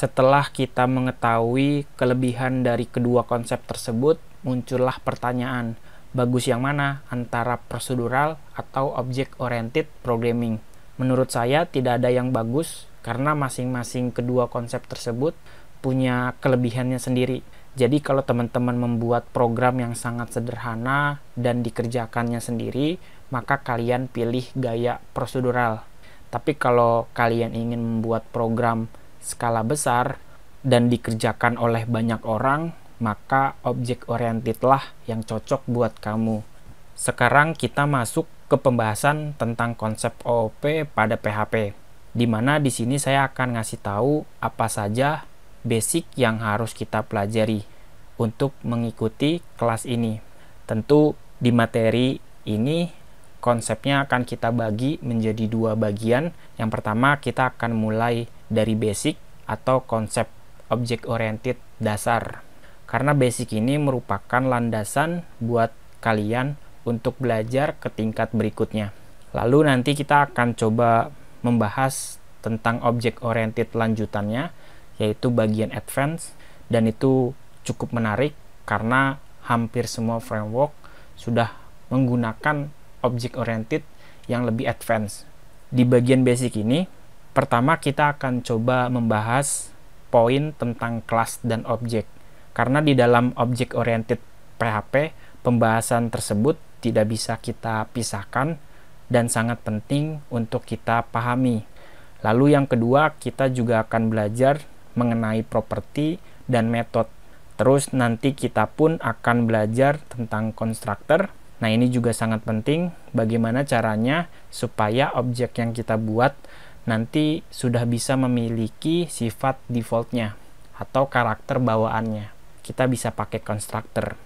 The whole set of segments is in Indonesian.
Setelah kita mengetahui kelebihan dari kedua konsep tersebut, muncullah pertanyaan, bagus yang mana antara prosedural atau object oriented programming? Menurut saya tidak ada yang bagus karena masing-masing kedua konsep tersebut punya kelebihannya sendiri. Jadi kalau teman-teman membuat program yang sangat sederhana dan dikerjakannya sendiri, maka kalian pilih gaya prosedural. Tapi kalau kalian ingin membuat program skala besar dan dikerjakan oleh banyak orang, maka objek lah yang cocok buat kamu. Sekarang kita masuk ke pembahasan tentang konsep OOP pada PHP, di mana di sini saya akan ngasih tahu apa saja basic yang harus kita pelajari untuk mengikuti kelas ini. Tentu di materi ini konsepnya akan kita bagi menjadi dua bagian. Yang pertama kita akan mulai dari basic atau konsep object oriented dasar. Karena basic ini merupakan landasan buat kalian untuk belajar ke tingkat berikutnya. Lalu nanti kita akan coba membahas tentang objek oriented lanjutannya yaitu bagian advance dan itu cukup menarik karena hampir semua framework sudah menggunakan objek oriented yang lebih advance. Di bagian basic ini Pertama, kita akan coba membahas poin tentang kelas dan objek. Karena di dalam object oriented PHP, pembahasan tersebut tidak bisa kita pisahkan dan sangat penting untuk kita pahami. Lalu yang kedua, kita juga akan belajar mengenai properti dan metode. Terus nanti kita pun akan belajar tentang konstruktor. Nah, ini juga sangat penting bagaimana caranya supaya objek yang kita buat nanti sudah bisa memiliki sifat defaultnya atau karakter bawaannya. Kita bisa pakai constructor.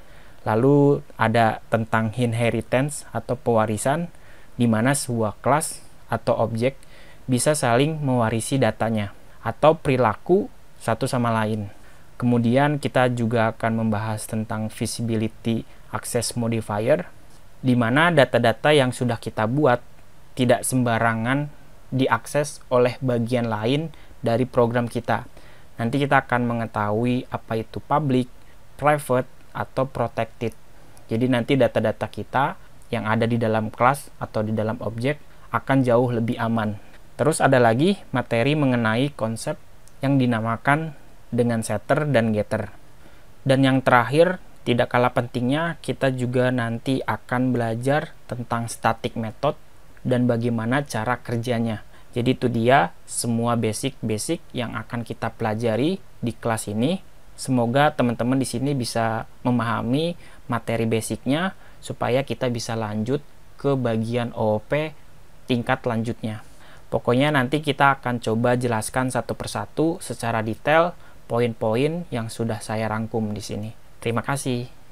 Lalu ada tentang inheritance atau pewarisan, di mana sebuah kelas atau objek bisa saling mewarisi datanya atau perilaku satu sama lain. Kemudian kita juga akan membahas tentang visibility access modifier, di mana data-data yang sudah kita buat tidak sembarangan diakses oleh bagian lain dari program kita. Nanti kita akan mengetahui apa itu public, private, atau protected. Jadi nanti data-data kita yang ada di dalam kelas atau di dalam objek akan jauh lebih aman. Terus ada lagi materi mengenai konsep yang dinamakan dengan setter dan getter. Dan yang terakhir, tidak kalah pentingnya, kita juga nanti akan belajar tentang static method dan bagaimana cara kerjanya. Jadi itu dia semua basic-basic yang akan kita pelajari di kelas ini. Semoga teman-teman di sini bisa memahami materi basicnya supaya kita bisa lanjut ke bagian OOP tingkat lanjutnya. Pokoknya nanti kita akan coba jelaskan satu persatu secara detail poin-poin yang sudah saya rangkum di sini. Terima kasih.